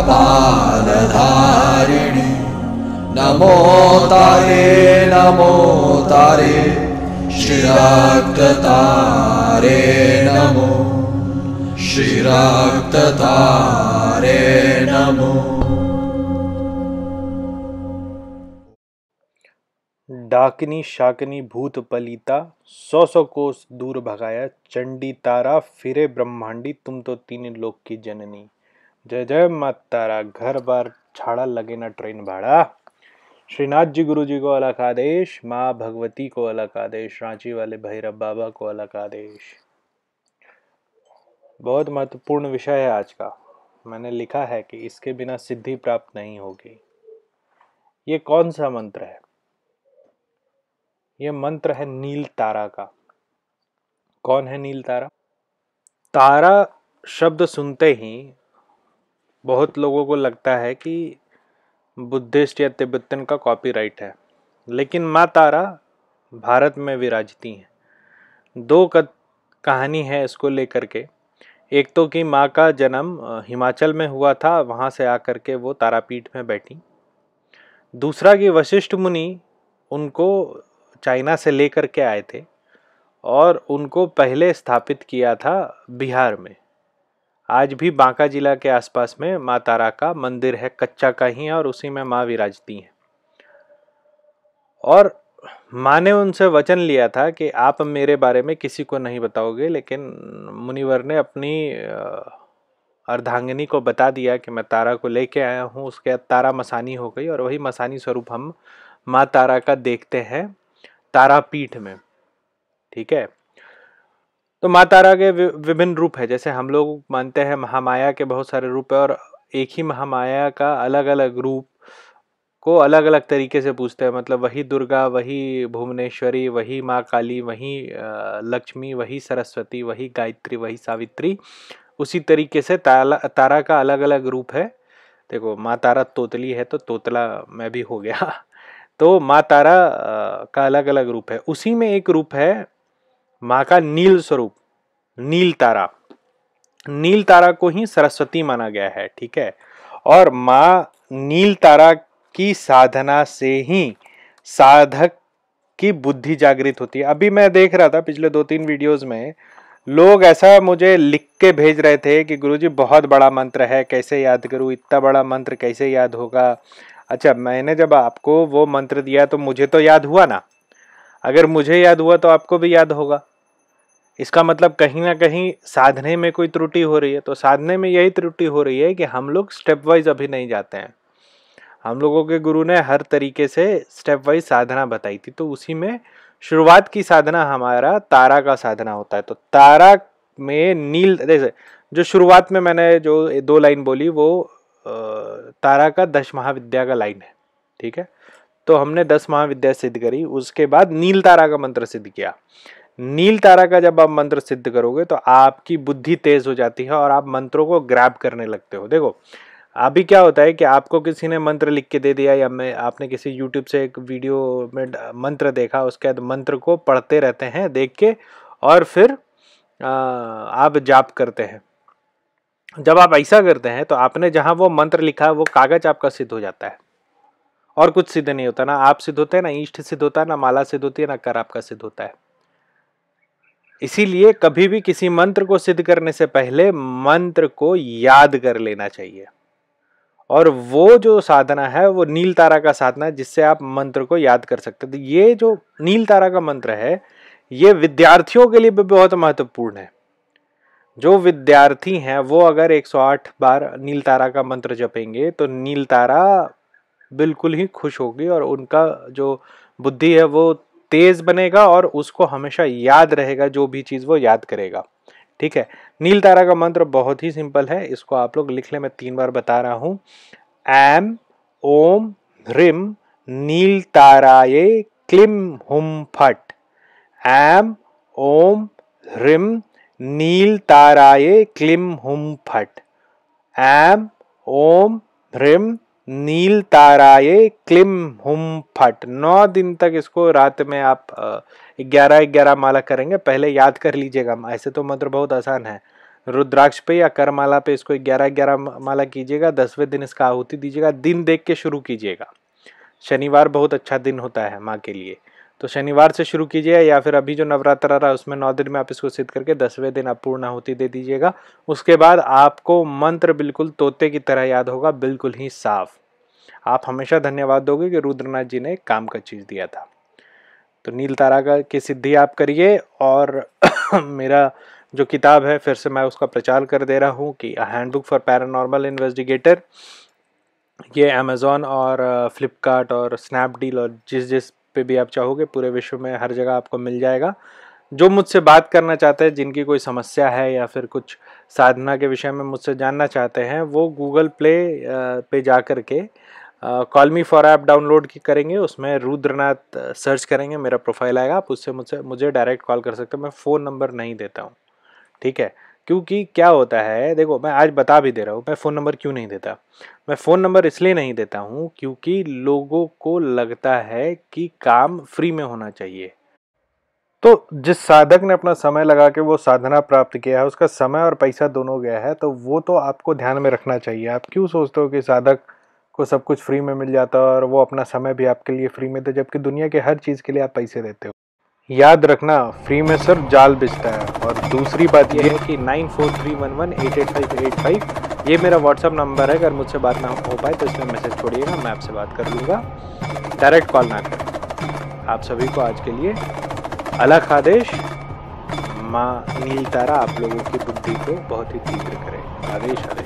कपालधारिणि नमो तारे नमो तारे तारे नमो तारे नमो डाकनी शाकनी भूत पलीता सौ सौ कोस दूर भगाया चंडी तारा फिरे ब्रह्मांडी तुम तो तीन लोक की जननी जय जय तारा घर बार छाड़ा लगे ना ट्रेन भाड़ा श्रीनाथ जी गुरु जी को अलग आदेश माँ भगवती को अलग आदेश रांची वाले भैरव बाबा को अलग आदेश बहुत महत्वपूर्ण विषय है आज का मैंने लिखा है कि इसके बिना सिद्धि प्राप्त नहीं होगी ये कौन सा मंत्र है ये मंत्र है नील तारा का कौन है नील तारा तारा शब्द सुनते ही बहुत लोगों को लगता है कि बुद्धिस्ट या तिब्बतन का कॉपीराइट है लेकिन माँ तारा भारत में विराजती हैं दो कहानी है इसको लेकर के एक तो कि माँ का जन्म हिमाचल में हुआ था वहाँ से आकर के वो तारापीठ में बैठी दूसरा कि वशिष्ठ मुनि उनको चाइना से लेकर के आए थे और उनको पहले स्थापित किया था बिहार में आज भी बांका जिला के आसपास में माँ तारा का मंदिर है कच्चा का ही है और उसी में माँ विराजती हैं और माँ ने उनसे वचन लिया था कि आप मेरे बारे में किसी को नहीं बताओगे लेकिन मुनिवर ने अपनी अर्धांगिनी को बता दिया कि मैं तारा को लेके आया हूँ उसके तारा मसानी हो गई और वही मसानी स्वरूप हम माँ तारा का देखते हैं तारापीठ में ठीक है तो माँ तारा के विभिन्न रूप है जैसे हम लोग मानते हैं महामाया के बहुत सारे रूप है और एक ही महामाया का अलग अलग रूप को अलग अलग तरीके से पूछते हैं मतलब वही दुर्गा वही भुवनेश्वरी वही माँ काली वही लक्ष्मी वही सरस्वती वही गायत्री वही सावित्री उसी तरीके से ताला तारा का अलग अलग रूप है देखो माँ तारा तोतली है तो तोतला मैं भी हो गया तो माँ तारा का अलग अलग रूप है उसी में एक रूप है माँ का नील स्वरूप नील तारा नील तारा को ही सरस्वती माना गया है ठीक है और माँ नील तारा की साधना से ही साधक की बुद्धि जागृत होती है अभी मैं देख रहा था पिछले दो तीन वीडियोस में लोग ऐसा मुझे लिख के भेज रहे थे कि गुरुजी बहुत बड़ा मंत्र है कैसे याद करूँ इतना बड़ा मंत्र कैसे याद होगा अच्छा मैंने जब आपको वो मंत्र दिया तो मुझे तो याद हुआ ना अगर मुझे याद हुआ तो आपको भी याद होगा इसका मतलब कहीं ना कहीं साधने में कोई त्रुटि हो रही है तो साधने में यही त्रुटि हो रही है कि हम लोग स्टेप वाइज अभी नहीं जाते हैं हम लोगों के गुरु ने हर तरीके से स्टेप वाइज साधना बताई थी तो उसी में शुरुआत की साधना हमारा तारा का साधना होता है तो तारा में नील जैसे जो शुरुआत में मैंने जो दो लाइन बोली वो तारा का दस महाविद्या का लाइन है ठीक है तो हमने दस महाविद्या सिद्ध करी उसके बाद नील तारा का मंत्र सिद्ध किया नील तारा का जब आप मंत्र सिद्ध करोगे तो आपकी बुद्धि तेज हो जाती है और आप मंत्रों को ग्रैब करने लगते हो देखो अभी क्या होता है कि आपको किसी ने मंत्र लिख के दे दिया या मैं आपने किसी यूट्यूब से एक वीडियो में मंत्र देखा उसके बाद मंत्र को पढ़ते रहते हैं देख के और फिर आप जाप करते हैं जब आप ऐसा करते हैं तो आपने जहाँ वो मंत्र लिखा वो कागज आपका सिद्ध हो जाता है और कुछ सिद्ध नहीं होता ना आप सिद्ध होते हैं ना ईष्ट सिद्ध होता है ना माला सिद्ध होती है ना कर आपका सिद्ध होता है इसीलिए कभी भी किसी मंत्र को सिद्ध करने से पहले मंत्र को याद कर लेना चाहिए और वो जो साधना है वो नील तारा का साधना है जिससे आप मंत्र को याद कर सकते तो ये जो नील तारा का मंत्र है ये विद्यार्थियों के लिए भी बहुत महत्वपूर्ण है जो विद्यार्थी हैं वो अगर 108 बार नील तारा का मंत्र जपेंगे तो नील तारा बिल्कुल ही खुश होगी और उनका जो बुद्धि है वो तेज बनेगा और उसको हमेशा याद रहेगा जो भी चीज़ वो याद करेगा ठीक है नील तारा का मंत्र बहुत ही सिंपल है इसको आप लोग लिख लें तीन बार बता रहा हूँ एम ओम ह्रीम नील ताराए क्लिम हुम फट ऐम ओम ह्रीम नील ताराए क्लिम हुम फट ऐम ओम ह्रिम नील ताराए क्लिम हुम फट नौ दिन तक इसको रात में आप ग्यारह ग्यारह माला करेंगे पहले याद कर लीजिएगा ऐसे तो मंत्र बहुत आसान है रुद्राक्ष पे या करमाला पे इसको ग्यारह ग्यारह माला कीजिएगा दसवें दिन इसका आहुति दीजिएगा दिन देख के शुरू कीजिएगा शनिवार बहुत अच्छा दिन होता है माँ के लिए तो शनिवार से शुरू कीजिए या फिर अभी जो नवरात्र आ रहा है उसमें नौ दिन में आप इसको सिद्ध करके दसवें दिन आप पूर्ण आहुति दे दीजिएगा उसके बाद आपको मंत्र बिल्कुल तोते की तरह याद होगा बिल्कुल ही साफ आप हमेशा धन्यवाद दोगे कि रुद्रनाथ जी ने काम का चीज़ दिया था तो नील तारा का की सिद्धि आप करिए और मेरा जो किताब है फिर से मैं उसका प्रचार कर दे रहा हूँ कि हैंडबुक फॉर पैरानॉर्मल इन्वेस्टिगेटर ये अमेज़ोन और फ्लिपकार्ट uh, और स्नैपडील और जिस जिस पे भी आप चाहोगे पूरे विश्व में हर जगह आपको मिल जाएगा जो मुझसे बात करना चाहते हैं जिनकी कोई समस्या है या फिर कुछ साधना के विषय में मुझसे जानना चाहते हैं वो गूगल प्ले पे जा कर के call me for app download करेंगे उसमें रुद्रनाथ सर्च करेंगे मेरा प्रोफाइल आएगा आप उससे मुझसे मुझे डायरेक्ट कॉल कर सकते हैं मैं फ़ोन नंबर नहीं देता हूँ ठीक है क्योंकि क्या होता है देखो मैं आज बता भी दे रहा हूँ मैं फ़ोन नंबर क्यों नहीं देता मैं फ़ोन नंबर इसलिए नहीं देता हूँ क्योंकि लोगों को लगता है कि काम फ्री में होना चाहिए तो जिस साधक ने अपना समय लगा के वो साधना प्राप्त किया है उसका समय और पैसा दोनों गया है तो वो तो आपको ध्यान में रखना चाहिए आप क्यों सोचते हो कि साधक को सब कुछ फ्री में मिल जाता है और वो अपना समय भी आपके लिए फ्री में दे जबकि दुनिया के हर चीज़ के लिए आप पैसे देते हो याद रखना फ्री में सिर्फ जाल बिजता है और दूसरी बात यह है कि nine four three one one eight eight five eight five ये मेरा व्हाट्सअप नंबर है अगर मुझसे बात ना हो पाए तो इसमें मैसेज छोड़िएगा मैं आपसे बात कर लूँगा डायरेक्ट कॉल ना करें आप सभी को आज के लिए अलग आदेश माँ नील तारा आप लोगों की बुद्धि को बहुत ही तीव्र करें आदेश आदेश